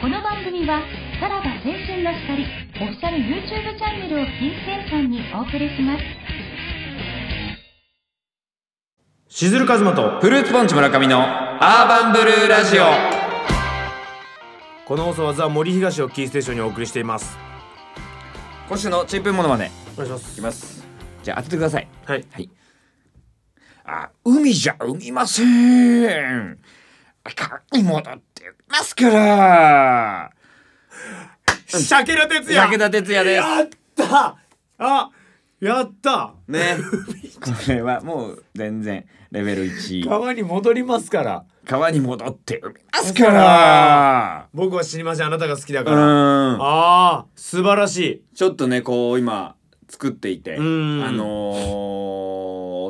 この番組はさらば青春の光オフィシャル YouTube チャンネルをキーステーションにお送りしますしずるかずまとフルーツポンチ村上のアーバンブルーラジオこの放送はザ・森東をキーステーションにお送りしています今週のチップンモノマネお願いしますいきますじゃあ当ててくださいはい、はい、あ海じゃ海ませんかに戻ってますから鮭田哲也武田鉄矢ですやったあやったねこれはもう全然レベル1川に戻りますから川に戻ってますから僕は死にませんあなたが好きだからああ素晴らしいちょっとねこう今作っていてあの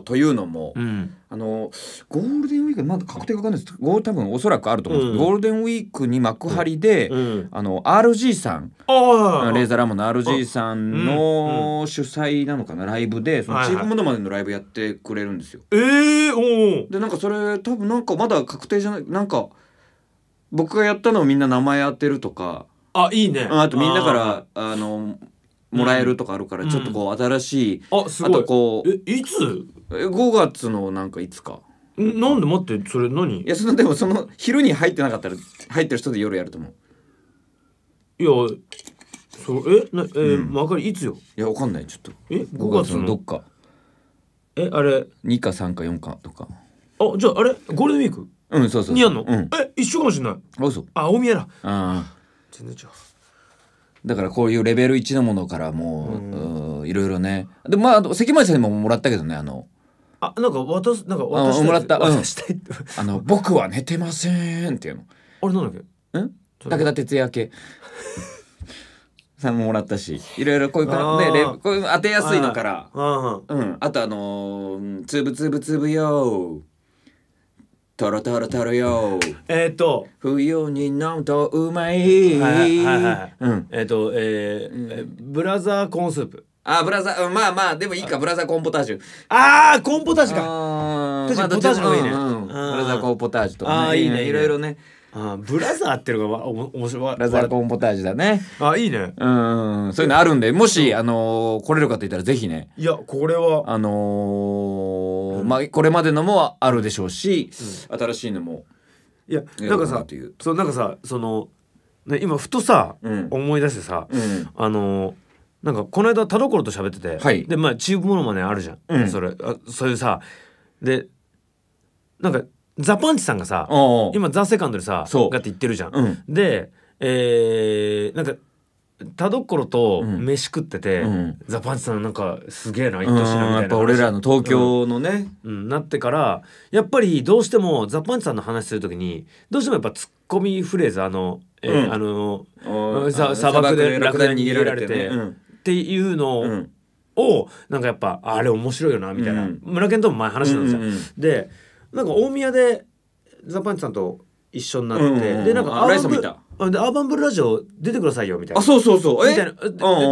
ー、というのも、うんあのゴールデンウィークまだ確定が分かんないですど多分おそらくあると思うんですけど、うん、ゴールデンウィークに幕張で、うん、あの RG さんーレーザーラモンの RG さんの主催なのかなライブでそのチームモノマネのライブやってくれるんですよ。え、は、え、いはい、でなんかそれ多分なんかまだ確定じゃないなんか僕がやったのをみんな名前当てるとか。あいいねあとみんなからあのもらえるとかあるから、うんちょっとこう新しい、あすあごといこうえいつえ5月のなんかいつかんなんで待ってそれ何いやそのでもその昼に入ってなかったら入ってる人で夜やると思ういやそえなえーわかるいつよいやわかんないちょっとえ5 5月のどっかえあれ2か3か4かとかあじゃああれゴールデンウィークうんそうそうそうにやんの、うんえ一緒かもしれないあ嘘あ大宮だあ全然違うだからこういうレベル1のものからもういろいろねでまあ関町さんにももらったけどねあのあなんか渡すなんか渡したいもらった渡したい、あの僕は寝てませんっていうのあれなんだっけん武田鉄矢系さんももらったしいろいろこういうかねこういう当てやすいのからうんあとあのー「つぶつぶつぶよー」トロトロトロよ。えー、っと。冬に飲むとうまい。はいはいはい。うん、えー、っと、えー、ブラザーコーンスープ。あ、ブラザー、まあまあ、でもいいか、ブラザーコーンポタージュ。ああ、コーンポタージュか。確かにポタージュもいいね。うんうん、ブラザーコーンポタージュとか、ね。ああ、いいね。いろいろね。ねあブラザーっていうのが面白い。ラザーコンポタージュだね。あ、いいね。うん、そういうのあるんで、もし、あのー、来れるかって言ったらぜひね。いや、これは。あのーうん、まあ、これまでのもあるでしょうし、うん、新しいのも。いや、なんかさ、そう、なんかさ、その、ね、今ふとさ、うん、思い出してさ、あのー、なんかこの間田所と喋ってて、はい、でまあチームものもねあるじゃん、うん、それあそういうさでなんかザ・パンチさんがさ今ザ・セカンドでさやって言ってるじゃん。うん、で、えー、なんか田所と飯食ってて、うん、ザ・パンチさんなんかすげえな一年なやっぱ俺らの東京のね、うん、うん、なってからやっぱりどうしてもザ・パンチさんの話するときにどうしてもやっぱツッコミフレーズあの、えー、あの砂漠でラクダに逃げられて、っていうのを、なんかやっぱあれ面白いよなみたいな、村健とも前話したんですよ。でなんか大宮でザ・パンチさんと一緒になって、うんうんうん、でなんかアーバンブルラジオ出てくださいよみたいなあそうそうそうみたいな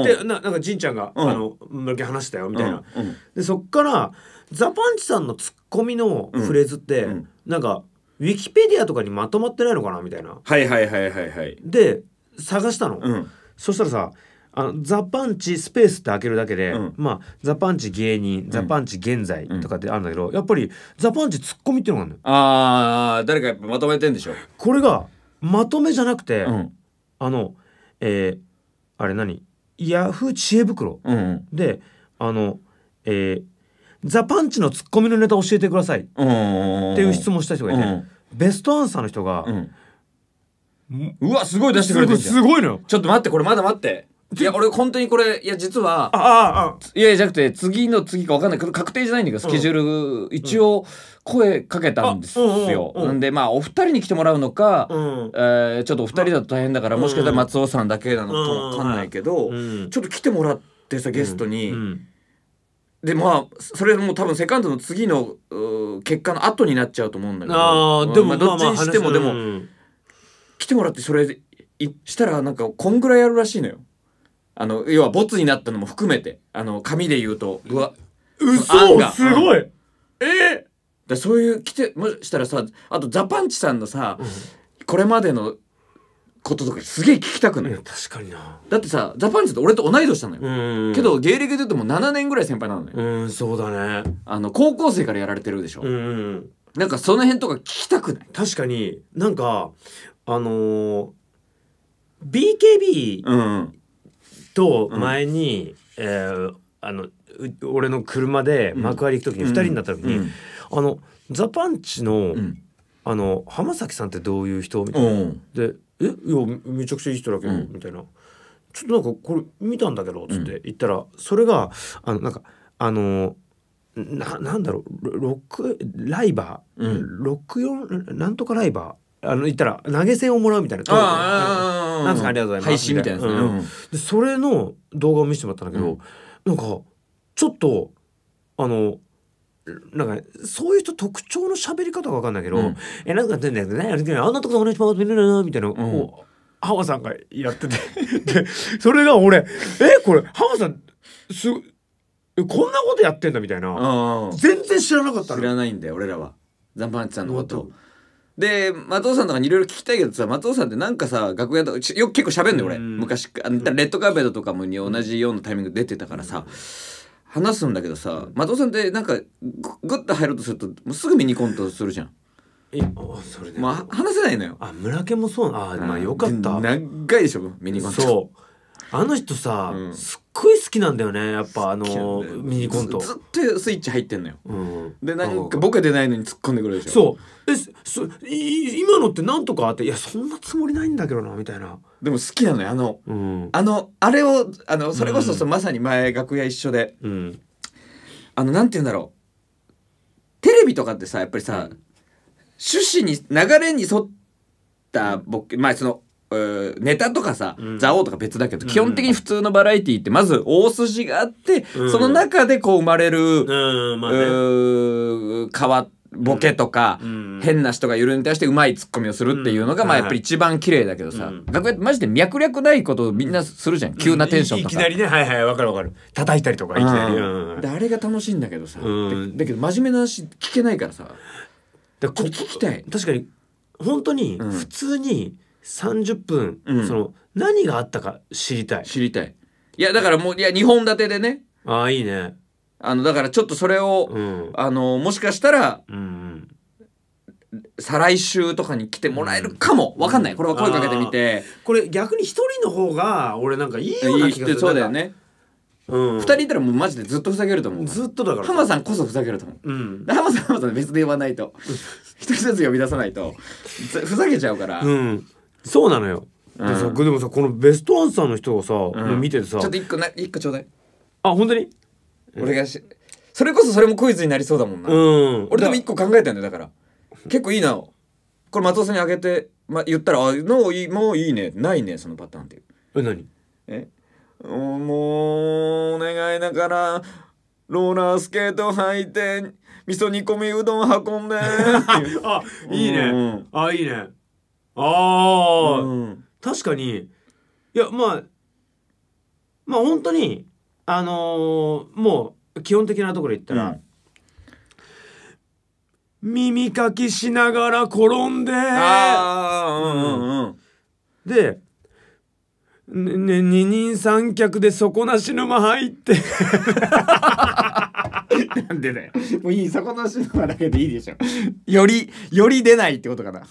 で,、でななんかじんちゃんが、うん、あのだけ話したよみたいな、うんうん、でそっからザ・パンチさんのツッコミのフレーズって、うんうん、なんかウィキペディアとかにまとまってないのかなみたいなはいはいはいはいはいで探したの、うん、そしたらさあのザ・パンチスペースって開けるだけで、うん、まあザ・パンチ芸人、ザ・パンチ現在とかってあるんだけど、うん、やっぱりザ・パンチツッコミっていうのがあるのああ誰かやっぱまとめてんでしょこれがまとめじゃなくて、うん、あのえー、あれ何ヤフー知恵袋、うんうん、であのえー、ザ・パンチのツッコミのネタ教えてくださいっていう質問した人がいて、うん、ベストアンサーの人が、うん、うわすごい出してくれてるすごいのよちょっと待ってこれまだ待っていや俺本当にこれいや実はいやじゃなくて次の次か分かんないけど確定じゃないんだけどスケジュール一応声かけたんですよ、なんでまあお二人に来てもらうのか、えちょっとお二人だと大変だから、もしかしたら松尾さんだけなのか分かんないけど、ちょっと来てもらってさゲストに。でまあそれも多分セカンドの次の結果の後になっちゃうと思うんだけどでも、まあ、どっちにしても、でも、来てもらってそれしたらなんかこんぐらいやるらしいのよ。あの、要はボツになったのも含めて、あの、紙で言うと、うわ、嘘すごい、うん、えー、だそういう、来て、もしたらさ、あとザパンチさんのさ、うん、これまでのこととかすげえ聞きたくない確かにな。だってさ、ザパンチって俺と同い年なのよ。けど、芸歴で言うともう7年ぐらい先輩なのよ。うん、そうだね。あの、高校生からやられてるでしょ。うん。なんかその辺とか聞きたくない確かに、なんか、あのー、BKB、うん、と前に、うん、えー、あの俺の車で幕張行く時に2人になった時に、うん、あのザ・パンチの、あの浜崎さんってどういう人みたいな、で「えいやめちゃくちゃいい人だけど」みたいな「ちょっとなんかこれ見たんだけど」っつって言ったら、それがあのなんかあのななんだろうロックライバー、うん、64なんとかライバーあの言ったら投げ銭をもらうみたいな。ああなんですかありがとうございます。配信みたいなやつねうんでそれの動画を見せてもらったんだけど、なんかちょっとあのなんか、そういう人特徴の喋り方がわかんないけど、うんえなんかんだよねあんなとこお願いしますみたいなみたいな、こうハワさんがやってて でそれが俺えこれハワさんすこんなことやってんだみたいな、全然知らなかった知らないんだよ俺らはザンパンチさんのことで松尾さんとかにいろいろ聞きたいけどさ松尾さんってなんかさ楽屋とかよく結構しゃべんのよ俺、うん、昔あレッドカーペットとかもに同じようなタイミング出てたからさ、うん、話すんだけどさ松尾さんってなんかグッと入ろうとするともうすぐミニコントするじゃん。えそれで、まあ、話せないのよあ村家もそうあ、まあよかった長いでしょミニコントそうあの人さ、うん、すっごい好きなんだよねやっぱあのミニコントずっとスイッチ入ってんのよ、うん、でなんかボケ出ないのに突っ込んでくるでしょそうえそ今のって何とかっていやそんなつもりないんだけどなみたいなでも好きなのよあの、うん、あのあれをあのそれこそそ、まさに前楽屋一緒で、うん、あのなんて言うんだろうテレビとかってさやっぱりさ、趣旨に流れに沿った、まあそのネタとかさ、うん、王とか別だけど、基本的に普通のバラエティーってまず大筋があって、うん、その中でこう生まれる、うんまあね、変わボケとか、変な人がいるに対してうまいツッコミをするっていうのが、まあやっぱり一番綺麗だけどさ、楽屋ってマジで脈略ないことをみんなするじゃん、急なテンションとかいきなりねはいはいわかるわかる叩いたりとかいきなり、であれが楽しいんだけどさ、だけど真面目な話聞けないからさだからこ聞きたい確かに本当に普通に、30分、うん、その何があったか知りたい知りたいいやだからもういや2本立てでねああいいねあのだからちょっとそれを、うん、あのもしかしたら、うん、再来週とかに来てもらえるかも、分わかんないこれは声かけてみてこれ逆に1人の方が俺なんかいいような気がするそうだよねうん、2人いたらもうマジでずっとふざけると思うずっとだから浜さんこそふざけると思う、うん、浜さん浜さん別で呼ばないと 一人ずつ呼び出さないとふざけちゃうから、うん、そうなのよ。でさ、でもさこのベストアンサーの人をさ、うん見ててさちょっと一個な一個ちょうだいあ本当に俺がしそれこそそれもクイズになりそうだもんな、うん俺でも一個考えたんだよだから結構いいなこれ松尾さんにあげて、ま、言ったら「あのいもういいねないねそのパターン」っていうえ何えもうお願いだからローラースケート履いて味噌煮込みうどん運んでっい あいいね、あいいねああ、うん、確かにいやまあまあ本当にあのー、もう基本的なところ言ったら、うん、耳かきしながら転んででね、ね、二人三脚で底なし沼入って なんでだよもういい底なし沼だけでいいでしょよりより出ないってことかな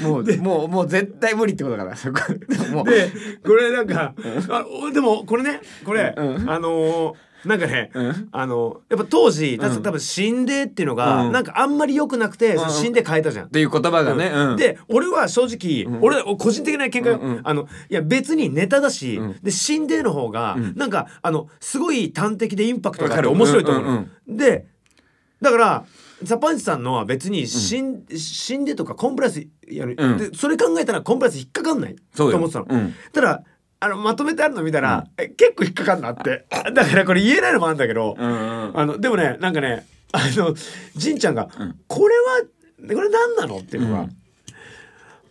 もうもうもう絶対無理ってことかなこもうでこれなんかあでもこれねこれ、うん、あのーなんかね、うん、あのやっぱ当時、う多分「死んで」っていうのが、うん、なんかあんまり良くなくて「死んで」変えたじゃん。っていう言葉がね。で俺は正直、俺個人的な見解、あのいや別にネタだし「で死んで」の方が、うん、なんかあのすごい端的でインパクトがある面白いと思う。でだからザ・パンチさんのは別に死ん,、死んでとかコンプライアンスやる、うんでそれ考えたらコンプライアンス引っかかんないとそう思ってたの、うんただあのまとめてあるの見たら、え結構引っかかんなって だからこれ言えないのもあるんだけど、うんあのでもねなんかねあのじんちゃんが、これはこれ何なの?」っていうのが、うん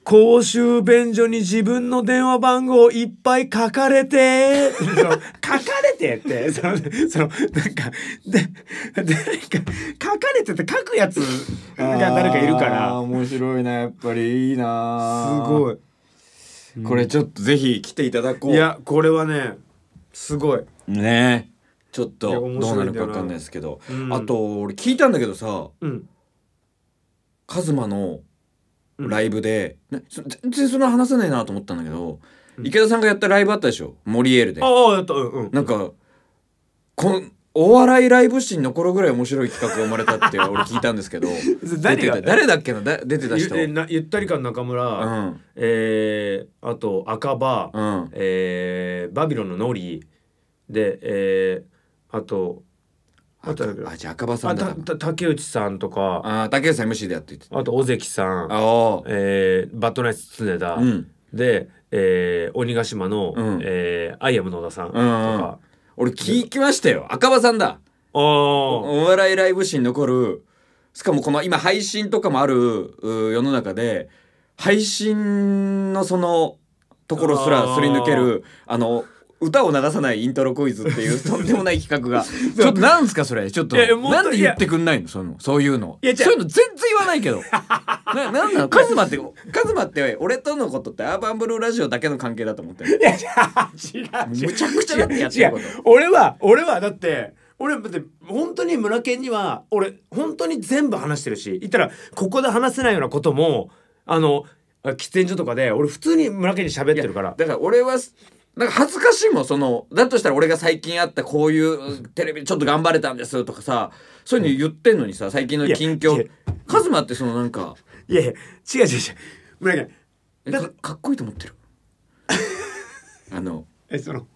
公衆便所に自分の電話番号いっぱい書かれて書かれてってそのそのなんかで誰か書かれてって書くやつが誰かいるから面白いなやっぱりいいなすごい、これちょっとぜひ来ていただこういやこれはねすごいねちょっとどうなるか分かんないですけど、うん、あと俺聞いたんだけどさ、うん、カズマの「ライブで、全然そんな話せないなと思ったんだけど、うん、池田さんがやったライブあったでしょモリエールでああやったうんなんかこんお笑いライブ史に残るぐらい面白い企画が生まれたって俺聞いたんですけど 誰が誰だっけなだ出てた人ゆゆったり感中村、うん、えー、あと赤羽、うん、えー、バビロンのノリで、えー、あとあじゃあ赤羽さんだ竹内さんとかあ竹内さん MC でやっててあと尾関さんあ、えー、バットナイス常田、うん、で、えー、鬼ヶ島の、うん、えー、アイアム野田さんとか、俺聞きましたよ赤羽さんだおお笑いライブ史に残るしかもこの今配信とかもある世の中で配信のそのところすらすり抜けるあの歌を流さないイントロクイズっていうとんでもない企画が ちょっとなんすかそれちょっとなんで言ってくんないのそのそういうのいそういうの全然言わないけど ななんなのカズマってカズマって俺とのことってアーバンブルーラジオだけの関係だと思ってるいや違う違うむちゃくちゃだってやってること俺は俺はだって俺だって本当に村健には俺本当に全部話してるし言ったらここで話せないようなこともあの喫煙所とかで俺普通に村健に喋ってるからだから俺はなんか恥ずかしいもん、その、だとしたら俺が最近あったこういうテレビちょっと頑張れたんですとかさ、そういうの言ってんのにさ、最近の近況。カズマってそのなんか。いやいや、違う違う違う。なんかかっこいいと思ってる。あの。え、その。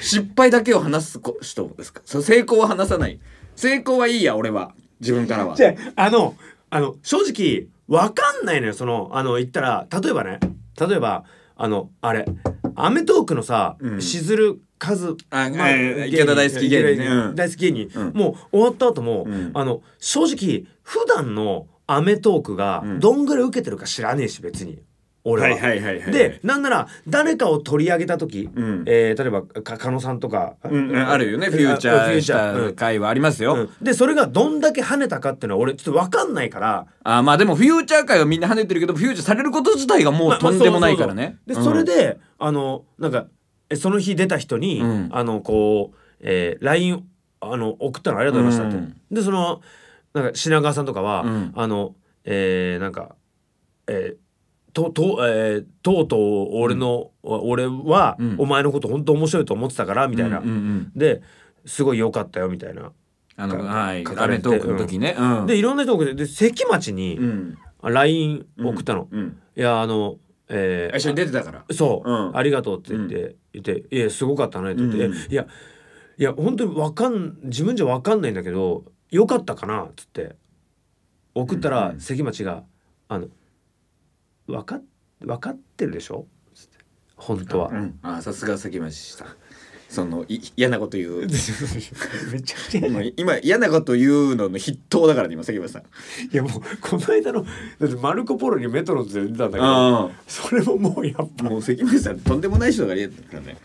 失敗だけを話す人ですかそ成功は話さない。成功はいいや、俺は。自分からは。じゃあ、あの、あの、正直、わかんないのよ。その、あの、言ったら、例えばね、例えば、あのあれ『アメトーク』のさ、うん、しずるカズ、あまあ、池田大好き芸人、大好き芸人、うん、もう終わった後も、うん、あの正直普段の『アメトーク』がどんぐらい受けてるか知らねえし別に。俺は。はいはいはいはい、でなんなら誰かを取り上げた時、うん、えー、例えばか野さんとか、うん、あるよねフューチャーャー。会はありますよ。うん、でそれがどんだけ跳ねたかっていうのは俺ちょっと分かんないからあまあでもフューチャー会はみんな跳ねてるけどフューチャーされること自体がもうとんでもないからね。でそれで、あのなんかその日出た人に、あのこう、えー、LINE あの送ったのありがとうございましたって。でそのなんか品川さんとかは、あのえー、なんかえーとと,、えー、とうとう俺の、俺は、お前のこと本当面白いと思ってたからみたいな、ですごい良かったよみたいな。あのはい、書かれての時ね、でいろんな人送ってで関町に LINE 送ったの、いやあのえー、一緒に出てたからそう、ありがとうって言って、言って「いやすごかったね」って言って「いやいや本当にわかん自分じゃわかんないんだけどよかったかな」っつって送ったら、関町が「あの分か分かってるでしょ本当は。うん、あさすが関町さん。そのい嫌なこと言う 今嫌なこと言うのの筆頭だから、ね、今関町さんいやもうこの間のだってマルコ・ポロにメトロズで出たんだけどそれももうやっぱもう関町さんとんでもない人が嫌だからね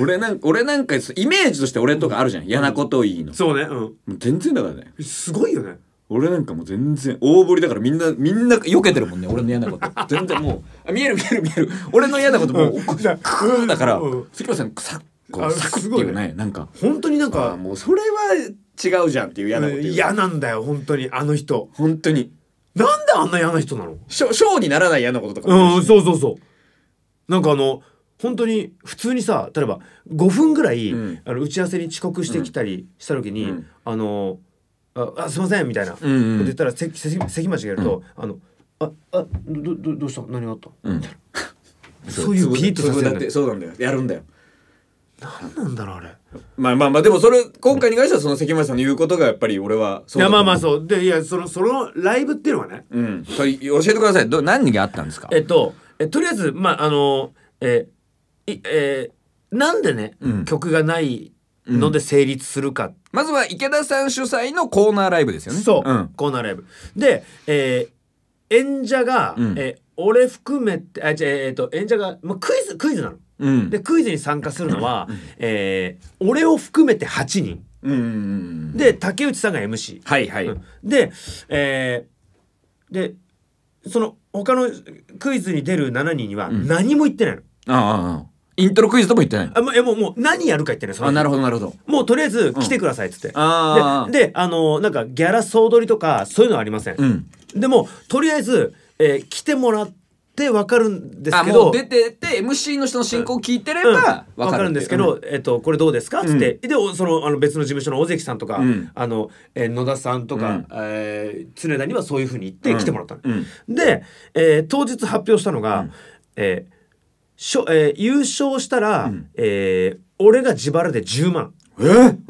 俺なん俺なんかイメージとして俺とかあるじゃん、うん、嫌なこといいの、そうね、うん、全然だからねすごいよね俺なんかもう全然大ぶりだからみんなみんな避けてるもんね俺の嫌なこと 全然もうあ見える見える見える俺の嫌なこともうクーだから関村さんサッこうサクっていうねなんか本当になんかもうそれは違うじゃんっていう嫌なこと嫌なんだよ本当にあの人本当になんであんな嫌な人なのショショーにならない嫌なこととかうんそうそうそうなんかあの本当に普通にさ例えば5分ぐらい、うん、あの打ち合わせに遅刻してきたりした時に、うん、あのあ「あすいません」みたいな、うん言ったら関町がやると「あのああどどどうした何があった、いな。そういうピーとるんだそうなんだよやるんだよ何なんだろうあれまあまあまあでもそれ今回に関してはその関町さんの言うことがやっぱり俺はそういやまあまあそうでいやそのそのライブっていうのはね、うん、それ教えてくださいど何があったんですかえっとえとりあえずまああのえいえなんでね、うん、曲がないので成立するか、まずは池田さん主催のコーナーライブですよね。そう、うんコーナーライブで、えー演者が、うんえー俺含めてあじゃえー、と演者が、まあ、クイズクイズなの。うんでクイズに参加するのは、えー俺を含めて8人うんで竹内さんが MC。はいはい、うんで、えーでその他のクイズに出る7人には何も言ってないの。ああああイントロクイズとも言ってないあ、まあ、いやもうもう何やるか言ってないそあなるほどなるほどもうとりあえず来てくださいっつって、うん、あでであのなんかギャラ総取りとかそういうのはありません、うん、でもとりあえず、えー、来てもらってってわかるんですけど出てて MC の人の進行を聞いてればわ、うん、かるんですけど、うん、えっと、これどうですかっつって、うん、でそのあの別の事務所の尾関さんとか、あのえー、野田さんとか、うん、えー、常田にはそういうふうに言って来てもらったの、で、えー、当日発表したのが、うん、えーしょえー、優勝したら、うん、えー、俺が自腹で10万。えうん。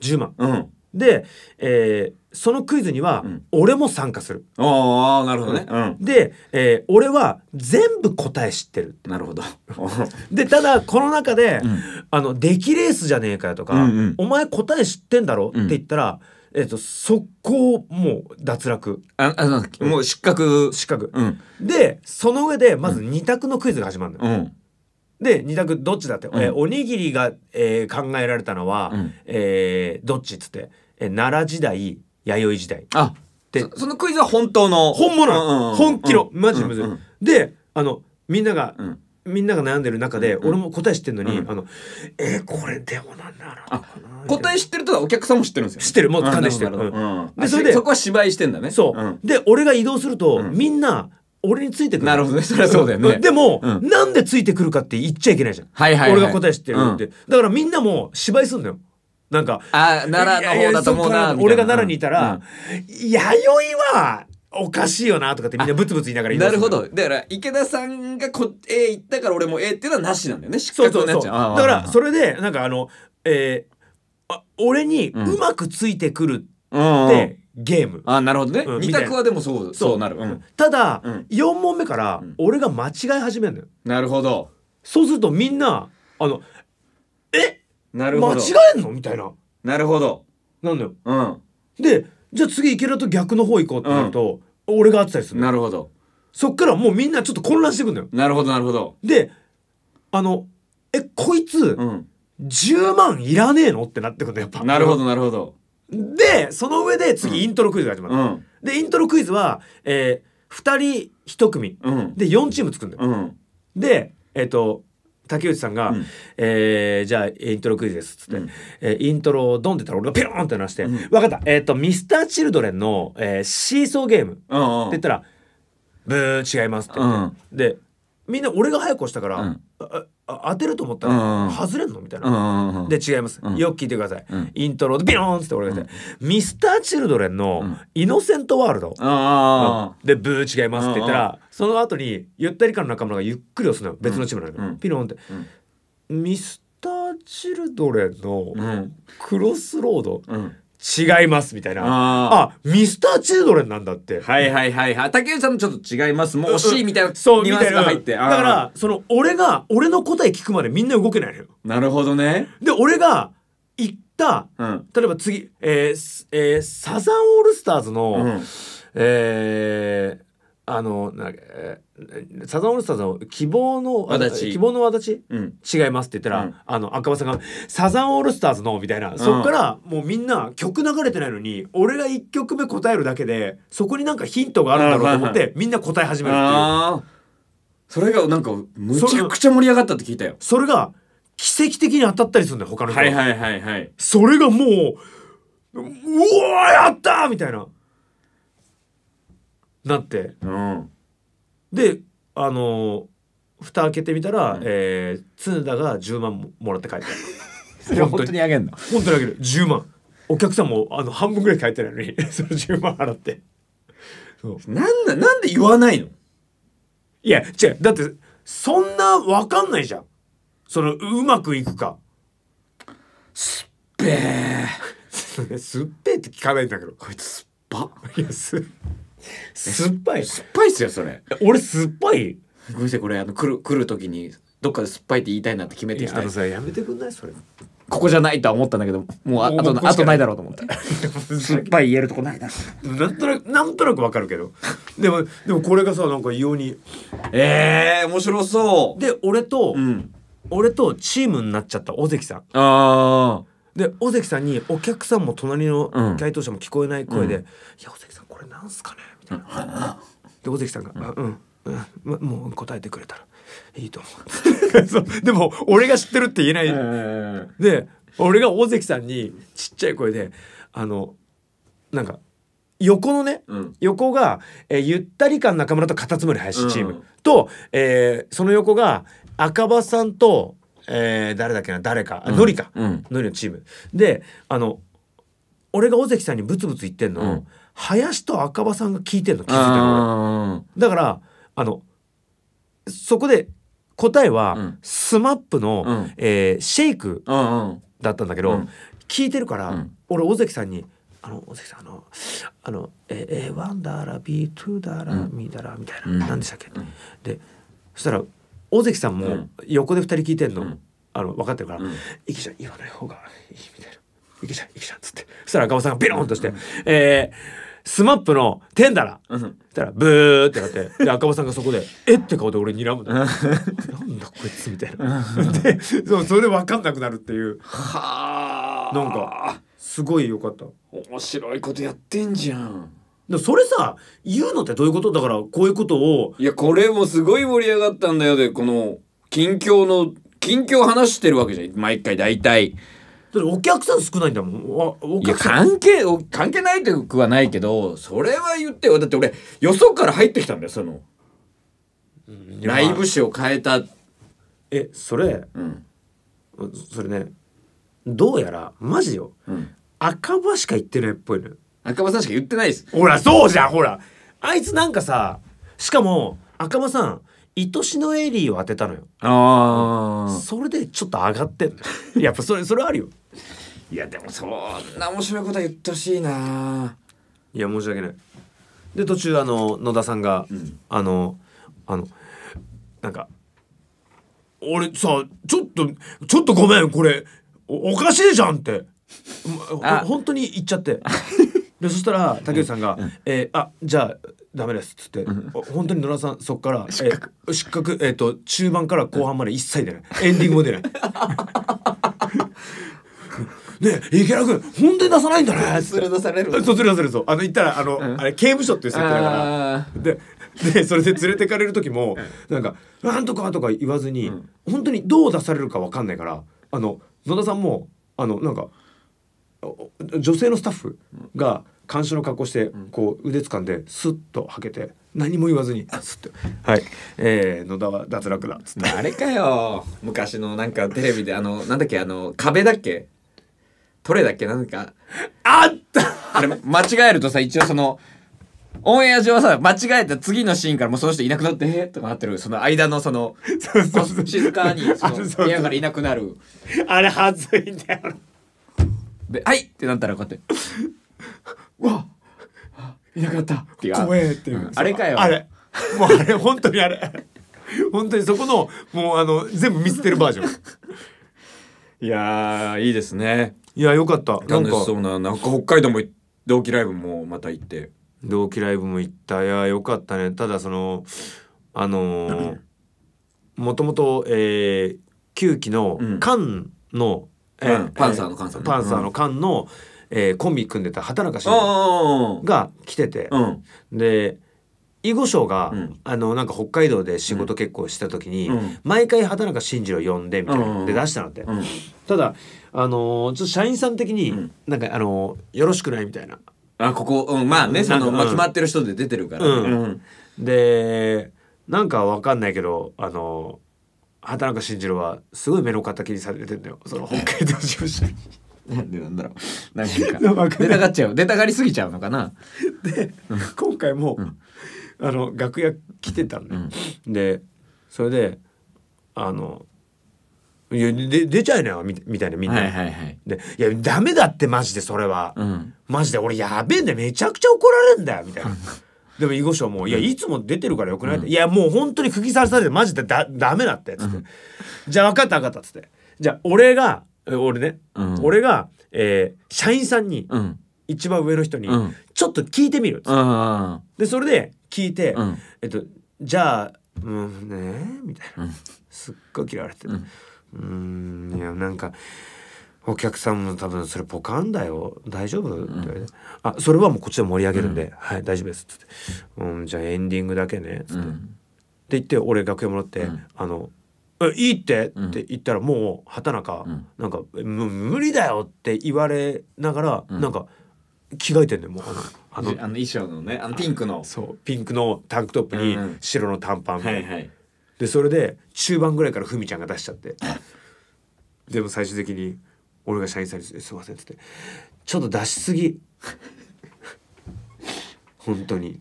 10万。うん。で、えー、そのクイズには、俺も参加する。うん、ああ、なるほどね。うん、で、えー、俺は全部答え知ってる。なるほど。で、ただ、この中で、うん、あの、出来レースじゃねえかよとか、うんうん、お前答え知ってんだろって言ったら、えっと、速攻もう脱落ああもう失格失格、うん、でその上でまず2択のクイズが始まるのよ、うん、で2択どっちだって、うん、えおにぎりが、えー、考えられたのは、うん、えー、どっちっつって、えー、奈良時代弥生時代あでそのクイズは本当の本物、うんうんうん、本気の、マジむずい、うんうん、であのみんなが、うんみんなが悩んでる中で、俺も答え知ってるのに、あのえー、これでもなんだろう答え知ってるとお客さんも知ってるんですよ知ってるもう完全してる、でそれでそこは芝居してんだねそう、で俺が移動すると、みんな俺についてくるなるほどねそれはそうだよねでも、うなんでついてくるかって言っちゃいけないじゃん、はいはい俺が答え知ってるって、だからみんなも芝居すんだよなんか、あ、奈良の方だと思うな。俺が奈良にいたら、弥生はおかしいよなとかってみんなブツブツ言いながら言いなるほどだから池田さんがこ A 行ったから俺も A っていうのはなしなんだよね失格になっちゃうだからそれでなんかあのえー、あ俺にうまくついてくるって、うんうゲームあなるほどね、うん、2択はでもそうそうなる、うん、ただ、うん、4問目から俺が間違い始めるのよ、なるほどそうするとみんなあの「えなるほど間違えんの?」みたいななるほどなんだよ、うん、でじゃあ次いけると逆の方行こうってなると、俺が会ってたりするなるほどそっからもうみんなちょっと混乱してくんだよなるほどなるほどであのえこいつ、うん10万いらねえのってなってくんだよやっぱなるほどなるほどでその上で次イントロクイズが始まる、うんでイントロクイズは、えー、2人1組、うんで4チーム作るんだよ、うんでえっ、と竹内さんが、うん、えー、じゃあイントロクイズです」っつって、うん、えー、イントロをドンって言ったら俺がピローンって鳴らして「うん、分かったえっ、ー、とミスターチルドレンの、えー、シーソーゲーム」って言ったら「ブー違います」って言って、でみんな俺が早く押したから「うん、当てると思ったら外れんのみたいな。で違います。よく聞いてください。イントロでビローンって俺がミスター・チルドレンの「イノセント・ワールド」で「ブー違います」って言ったらその後にゆったり感の仲間がゆっくり押すのよ別のチームなのにピローンって。ミスター・チルドレンの「クロスロード」違いますみたいなああミスター・チルドレンなんだってはいはいはいはい竹内さんもちょっと違いますもう惜しいみたいな、うそうみたいな入ってだからその俺が俺の答え聞くまでみんな動けないのよなるほどねで俺が言った、うん、例えば次、えーえー、サザンオールスターズの、うん、えーあのなんか、えサザンオールスターズの希望の希望のわだち、うん、違いますって言ったら、うん、あの赤羽さんが「サザンオールスターズの」みたいな、うん、そっからもうみんな曲流れてないのに俺が1曲目答えるだけでそこになんかヒントがあるんだろうと思って、みんな答え始めるっていう。それがなんかむちゃくちゃ盛り上がったって聞いたよ。それが奇跡的に当たったりするんだよ他の人は。はいはいはいはい。それがもううおやったみたいな。なって、うん、であの蓋開けてみたら、うん、えー、角田が10万もらって帰った それ本当にあげんの本当にあげる10万お客さんもあの半分ぐらい帰ってないのに その10万払ってそうなんだなんで言わないのいや違うだってそんな分かんないじゃんそのうまくいくかすっべー すっべーって聞かないんだけどこいつすっぱいやすっ酸っぱい酸っぱいっすよそれ俺酸っぱいごめんなさいこれあの来る来る時にどっかで酸っぱいって言いたいなって決めてきたあのさやめてくんないそれここじゃないとは思ったんだけどもうあとあとないだろうと思って酸っぱい言えるとこないななんとなくなんとなくわかるけどでもでもこれがさなんか異様にえー、面白そうで俺と、うん、俺とチームになっちゃった尾関さんああで尾関さんにお客さんも隣の該当者も聞こえない声で「うん、いや尾関さんこれなんすかね?」で尾関さんが「うん、うん、もう答えてくれたらいいと思う」でも俺が知ってるって言えない、で俺が尾関さんにちっちゃい声であのなんか横のね、うん、横が、えー、ゆったり感中村とカタツムリ林チーム、うん、と、えー、その横が赤羽さんと、えー、誰だっけな誰か、うん、か、うん、ノリのチームであの俺が尾関さんにブツブツ言ってんの、林と赤羽さんが聞いてるの気づいたのだからあのそこで答えは、うん、スマップの、うん、えー、シェイクだったんだけど、うん、聞いてるから、うん、俺尾関さんに「あの尾関さんあのあのえー、1だら B2 だら、うラミだら」みたいな、うん、何でしたっけ、でそしたら尾関さんも横で2人聞いてんの,、あの分かってるから「いきちゃん言わない方がいい」みたいな「いきちゃんいきちゃん」っつってそしたら赤羽さんがビロンとして「えースマップの「天だら」うたらブーってなってで赤羽さんがそこで「えっ?」て顔で俺にらむのなんだこいつみたいなでそうそれで分かんなくなるっていうはなんかすごいよかった面白いことやってんじゃんでそれさ言うのってどういうことだからこういうことをいやこれもすごい盛り上がったんだよでこの近況の近況話してるわけじゃん毎回大体。だってお客さん少ないんだもん。いや、関係、関係ないってくはないけど、それは言ってよ。だって俺、よそから入ってきたんだよ、その。ライブ誌を変えた。え、それ、うん、それね、どうやら、マジよ、うん、赤羽しか言ってないっぽいの、ね、赤羽さんしか言ってないです。ほら、そうじゃん、ほら。あいつなんかさ、しかも、赤羽さん、愛しのエリーを当てたのよああ、それでちょっと上がってんの やっぱそれそれあるよいやでもそんな面白いことは言ってほしいないや申し訳ないで途中あの野田さんが、うん、あのあのなんか「俺さちょっとちょっとごめんこれおかしいじゃん」って本当に言っちゃって でそしたら竹内さんが「うん、えー、あじゃあダメです」っつって、本当に野田さんそっから失格え失格、えー、と中盤から後半まで一切出ないエンディングも出ない。ねえ池田君本当に出さないんだね連れ出されるそう連れ出されるぞあの行ったらあの、あれ刑務所っていう設定だからででそれで連れてかれる時も、なんか「なんとか」とか言わずに、うん、本当にどう出されるか分かんないからあの野田さんもあのなんか女性のスタッフが「監視の格好してこう腕掴んですっとはけて何も言わずにスッと「はい、えー、野田は脱落だ」っつってあれかよ昔のなんかテレビであのなんだっけあの壁だっけトレだっけなんかあったあれ間違えるとさ一応そのオンエア上はさ間違えた次のシーンからもうその人いなくなって「えー、とかなってるその間のその静かにその部屋からいなくなるあれはずいんだよで「はい!」ってなったらこうやって。わいなくなったって怖えってう、んあれかよあれもうあれ本当にあれ本当にそこのもうあの全部見捨てるバージョンいやーいいですねいやよかったなん楽かしそうななんか北海道も同期ライブもまた行って同期ライブも行ったいやよかったねただそのあのーもともと、えー、9期のうん菅の、うんパンサーの菅さんねパンサーの菅の、えー、コンビ組んでた畑中慎吾が来てて、で囲碁将が、うん、あのなんか北海道で仕事結構した時に、うん、毎回畑中慎二郎呼んでみたいな、うん、で出したのって、ただあのー、ちょっと社員さん的に、なんかあのー、よろしくないみたいなあここ、うん、まあねその、まあ、決まってる人で出てるから、ね、でなんかわかんないけどあのー、畑中慎二郎はすごい目の敵にされてるんだよその北海道事務所に。なんでなんだろう。なんか 出たがっちゃう。出たがりすぎちゃうのかな。で、今回も、うん、あの楽屋来てたのね。うん、で、それであの。いやで出ちゃいなよみたいなみんな、はいはいはい、でいやダメだってマジでそれは、うん、マジで俺やべえんだよめちゃくちゃ怒られんだよみたいなでも囲碁賞も「いやいつも出てるからよくない?」って「いやもう本当に釘刺されてマジでだダメだって」っつって「じゃあ分かった分かった」っつって「じゃあ俺が俺ね、うん、俺が、えー、社員さんに、うん、一番上の人に、うん、ちょっと聞いてみるっっ、でそれで聞いて、えっとじゃあうんねみたいな、すっごい嫌われてうんいやなんかお客さんも多分それポカンだよ大丈夫って言われて、あそれはもうこっちで盛り上げるんで、はい大丈夫ですっつって、うん、じゃあエンディングだけねっつって、って言って俺楽屋もらって、あの「いいって」って言ったらもう畑中、うん、なんか「無理だよ」って言われながら、うん、なんか着替えてんねもうあのあの衣装のねあのピンクのそうピンクのタンクトップに白の短パン、うんうん、はいはい、でそれで中盤ぐらいからふみちゃんが出しちゃってでも最終的に俺が社員さんに「すいません」っつって「ちょっと出しすぎ」本当に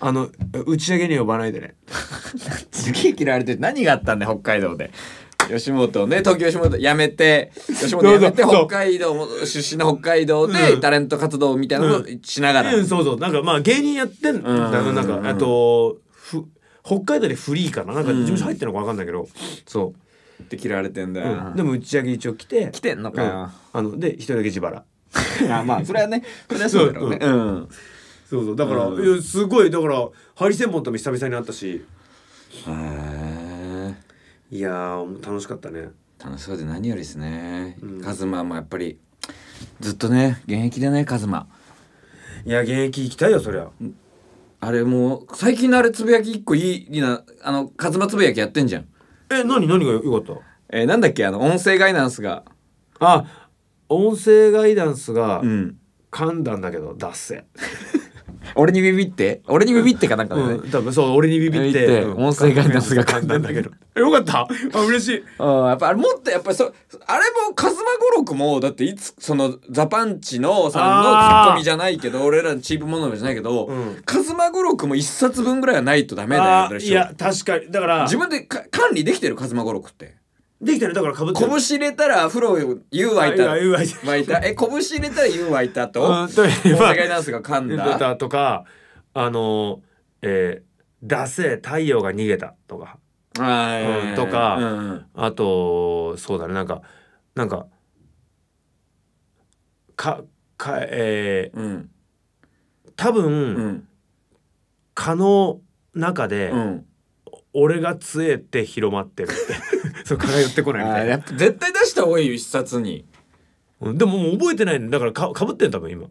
あの打ち上げに呼ばないでねすげえ嫌われて何があったんだ北海道で吉本ね東京吉本辞めて吉本辞めて北海道出身の北海道でタレント活動みたいなのをしながら、うんうん、そうそうなんかまあ芸人やってん、うん、なんかあとふ北海道でフリーかななんか事務所入ってるのか分かんないけど、そうって嫌われてんだよ、うん、でも打ち上げ一応来て来てんのかよ、うん、あので一人だけ自腹 まあそれはねそれはそうだろうねうんそうそうだから、いやすごいだからハリセンボンとも久々に会ったしへえいやー楽しかったね楽しそうで何よりですね、うんカズマもやっぱりずっとね現役でねカズマいや現役行きたいよそりゃあれもう最近のあれつぶやき一個いいなあのカズマつぶやきやってんじゃんえ何何がよかったえーなんだっけあの音声ガイダンスがああ音声ガイダンスがうん噛んだんだけど「脱線俺にビビって俺にビビってかなんかだよね、うん、多分そう俺にビビって音声ガイダンスが簡単だんだけど よかったあ嬉しいあやっぱもっとやっぱそあれもカズマ語録もだっていつそのザパンチのさんのツッコミじゃないけど俺らのチープものじゃないけど、うん、カズマ語録も一冊分ぐらいはないとダメだよいや確かにだから自分で管理できてるカズマ語録ってできたねだからかぶってる拳入れたら風呂湯沸いた湯沸いた沸いたえ拳入れたら湯沸いたとおうんといえば願いなんすが噛んだとかあのえー「ダセ太陽が逃げた」とかはいうんとかうんあとそうだねなんかなんかかかえーうん多分、うん蚊の中で、うん俺が杖って広まってるって そうから寄ってこないみたいな絶対出した方がいいよ一冊にでももう覚えてないんだからかかぶってん多分今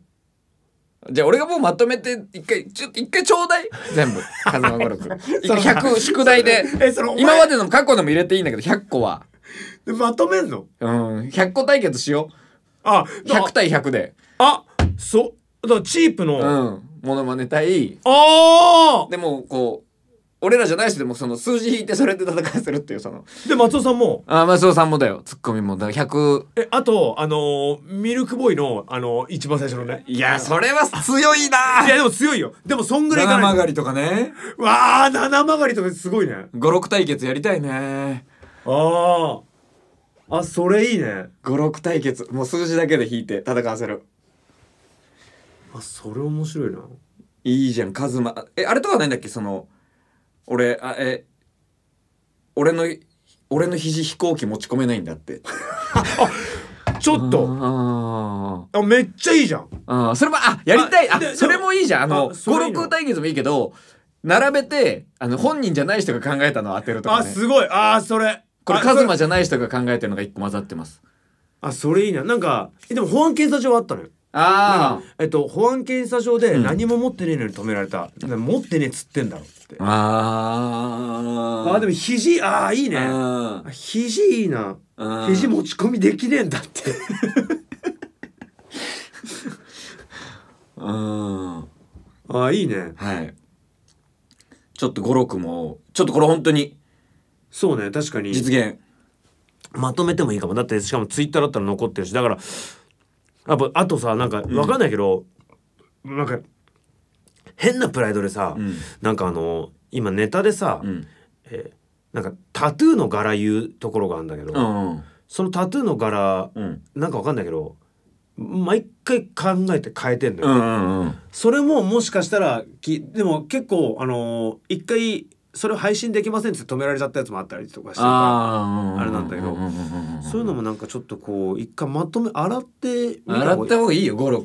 じゃあ俺がもうまとめて一回ちょっと一回ちょうだい全部風間五郎一回100宿題で 今までの過去でも入れていいんだけど100個はまとめんのうん100個対決しようあ100対100であそうだチープの、うん、モノマネ対ああでもこう俺らじゃないしでもその数字引いてそれで戦いするっていうそので松尾さんもあ松尾さんもだよツッコミもだから100えあとあのーミルクボーイのあのー一番最初のねいやそれは強いないやでも強いよでもそんぐらいかない曲がりとかねわあ七曲がりとかすごいね56対決やりたいねあああそれいいね56対決もう数字だけで引いて戦わせるあそれ面白いないいじゃんカズマえあれとかないんだっけその俺あえ俺の俺の肘飛行機持ち込めないんだって ちょっとあめっちゃいいじゃんあそれもあやりたいあそれもいいじゃんあの56対決もいいけど並べてあの本人じゃない人が考えたのを当てるとか、ね、あすごいあそれこれカズマじゃない人が考えてるのが1個混ざってますあそれいいななんかでも保安検査場あったのよああ、えっと、保安検査場で何も持ってねえのに止められた、うん、持ってねえっつってんだろってあああでも肘ああいいね肘いいな肘持ち込みできねえんだって ああいいねはいちょっと56もちょっとこれ本当にそうね確かに実現まとめてもいいかもだってしかもツイッターだったら残ってるしだからやっぱあとさなんか分かんないけど、うん、なんか変なプライドでさ、うん、なんかあの今ネタでさ、うん、えー、なんかタトゥーの柄言うところがあるんだけど、うんうん、そのタトゥーの柄、うん、なんか分かんないけど毎回考えて変えてんだよ、うんうん、それももしかしたらきでも結構あの一回それを配信できませんって止められちゃったやつもあったりとかしてあれなんだけどそういうのもなんかちょっとこう一回まとめ洗って洗った方がいいよ56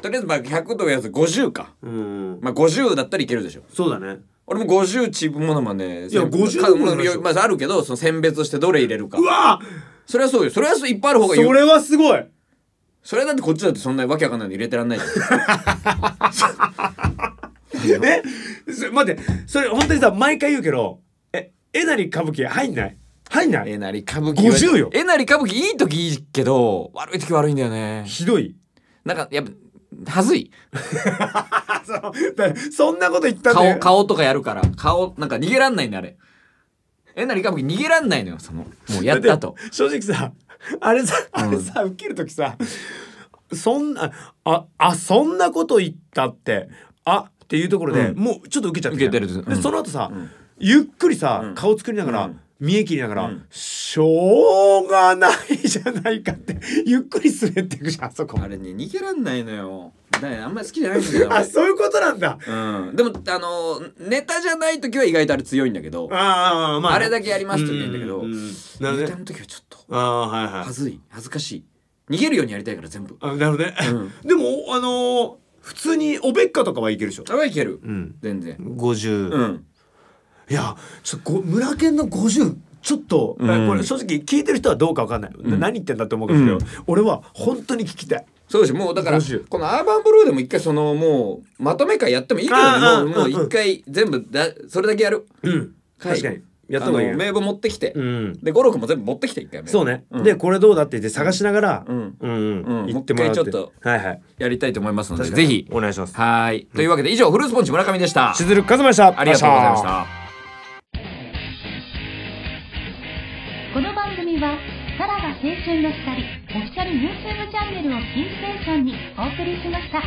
とりあえずまあ100とやつ50か、うん、まあ50だったらいけるでしょそうだね俺も50チープものまねいや50まああるけどその選別してどれ入れるかうわそれはそうよそれはいっぱいある方がいいそれはすごいそれだってこっちだってそんなわけわかんないの入れてらんないじゃん え待ってそれ本当にさ毎回言うけどええなり歌舞伎入んないはなえなり歌舞伎50よえなり歌舞伎いい時いいけど悪い時悪いんだよねひどいなんかやっぱはずい そそんなこと言ったん顔顔とかやるから顔なんか逃げらんないんだあれえなり歌舞伎逃げらんないのよそのもうやったと正直さあれさあれさ、うん、受ける時さそんなああそんなこと言ったってあっていうところで、うん、もうちょっと受けちゃって受けてるうん、その後さ、ゆっくりさ、顔作りながら、見え切りながら、うん、しょうがないじゃないかってゆっくり滑っていくじゃんあそこあれね逃げらんないのよだあんまり好きじゃないんだよ あそういうことなんだ、うん、でもあのネタじゃない時は意外とあれ強いんだけどあ,、まあ、あれだけやりますって言うんだけど、うんうんね、ネタの時はちょっとあ、はいはい、恥ずい恥ずかしい逃げるようにやりたいから全部あなるほどね、うん、でもあのー、普通におべっかとかはいけるでしょあはいける、うん、全然50うんいやちょっと村県の50ちょっと、うん、これ正直聞いてる人はどうかわかんない、うん、何言ってんだと思うんですけど、うん、俺は本当に聞きたい。そうですもうだからこの「アーバンブルー」でも一回そのもうまとめ会やってもいいからもうもう一回全部だそれだけやる。うん、確かにやった方がいい名簿持ってきて、うん、で五六も全部持ってきて一回目そうね、うん、でこれどうだって言って探しながら、うん、うんうん言ってもらっても一回ちょっとはいやりたいと思いますのでぜひお願いしますはいというわけで以上フルーツポンチ村上でしたしずるかずまでしたありがとうございましたはさらば青春の光オフィシャル YouTube チャンネルをキーステーションにお送りしました。